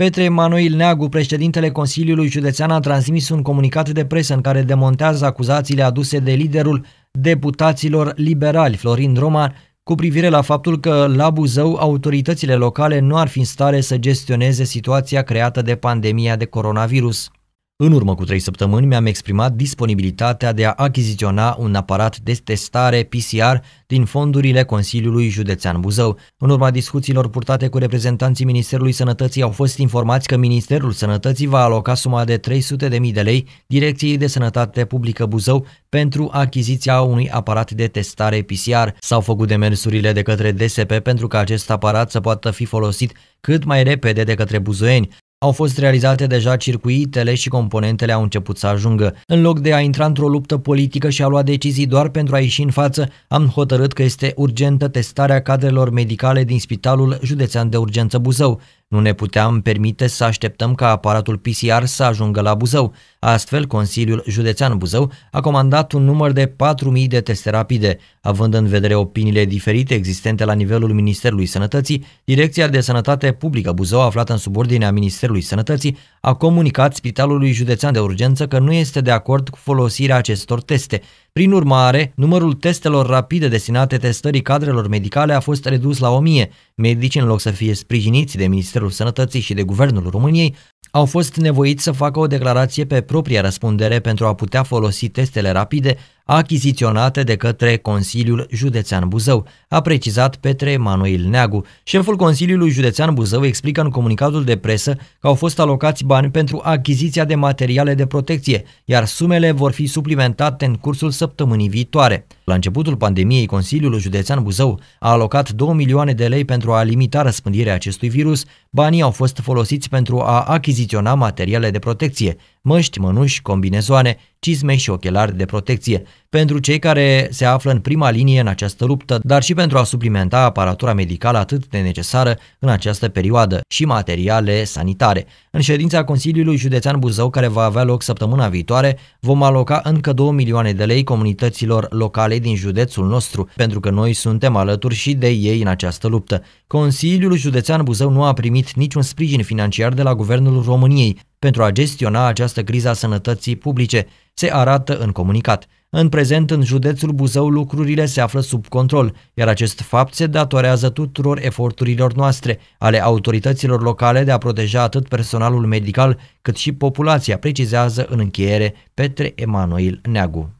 Petre Emanuel Neagu, președintele Consiliului Județean, a transmis un comunicat de presă în care demontează acuzațiile aduse de liderul deputaților liberali, Florin Roman, cu privire la faptul că la Buzău autoritățile locale nu ar fi în stare să gestioneze situația creată de pandemia de coronavirus. În urmă cu trei săptămâni mi-am exprimat disponibilitatea de a achiziționa un aparat de testare PCR din fondurile Consiliului Județean Buzău. În urma discuțiilor purtate cu reprezentanții Ministerului Sănătății au fost informați că Ministerul Sănătății va aloca suma de 300.000 de lei Direcției de Sănătate Publică Buzău pentru achiziția unui aparat de testare PCR. S-au făcut demersurile de către DSP pentru ca acest aparat să poată fi folosit cât mai repede de către buzoieni. Au fost realizate deja circuitele și componentele au început să ajungă. În loc de a intra într-o luptă politică și a lua decizii doar pentru a ieși în față, am hotărât că este urgentă testarea cadrelor medicale din Spitalul Județean de Urgență Buzău. Nu ne puteam permite să așteptăm ca aparatul PCR să ajungă la Buzău. Astfel, Consiliul Județean Buzău a comandat un număr de 4.000 de teste rapide. Având în vedere opiniile diferite existente la nivelul Ministerului Sănătății, Direcția de Sănătate Publică Buzău, aflată în subordinea Ministerului Sănătății, a comunicat Spitalului Județean de Urgență că nu este de acord cu folosirea acestor teste. Prin urmare, numărul testelor rapide destinate testării cadrelor medicale a fost redus la 1000. Medicii, în loc să fie sprijiniți de Ministerul Sănătății și de Guvernul României, au fost nevoiți să facă o declarație pe propria răspundere pentru a putea folosi testele rapide, achiziționate de către Consiliul Județean Buzău, a precizat Petre Manuel Neagu. Șeful Consiliului Județean Buzău explică în comunicatul de presă că au fost alocați bani pentru achiziția de materiale de protecție, iar sumele vor fi suplimentate în cursul săptămânii viitoare. La începutul pandemiei, Consiliul Județean Buzău a alocat 2 milioane de lei pentru a limita răspândirea acestui virus. Banii au fost folosiți pentru a achiziționa materiale de protecție măști, mănuși, combinezoane, cizme și ochelari de protecție, pentru cei care se află în prima linie în această luptă, dar și pentru a suplimenta aparatura medicală atât de necesară în această perioadă și materiale sanitare. În ședința Consiliului Județean Buzău, care va avea loc săptămâna viitoare, vom aloca încă 2 milioane de lei comunităților locale din județul nostru, pentru că noi suntem alături și de ei în această luptă. Consiliul Județean Buzău nu a primit niciun sprijin financiar de la Guvernul României, pentru a gestiona această criză a sănătății publice, se arată în comunicat. În prezent, în județul Buzău, lucrurile se află sub control, iar acest fapt se datorează tuturor eforturilor noastre, ale autorităților locale de a proteja atât personalul medical cât și populația, precizează în încheiere Petre Emanuel Neagu.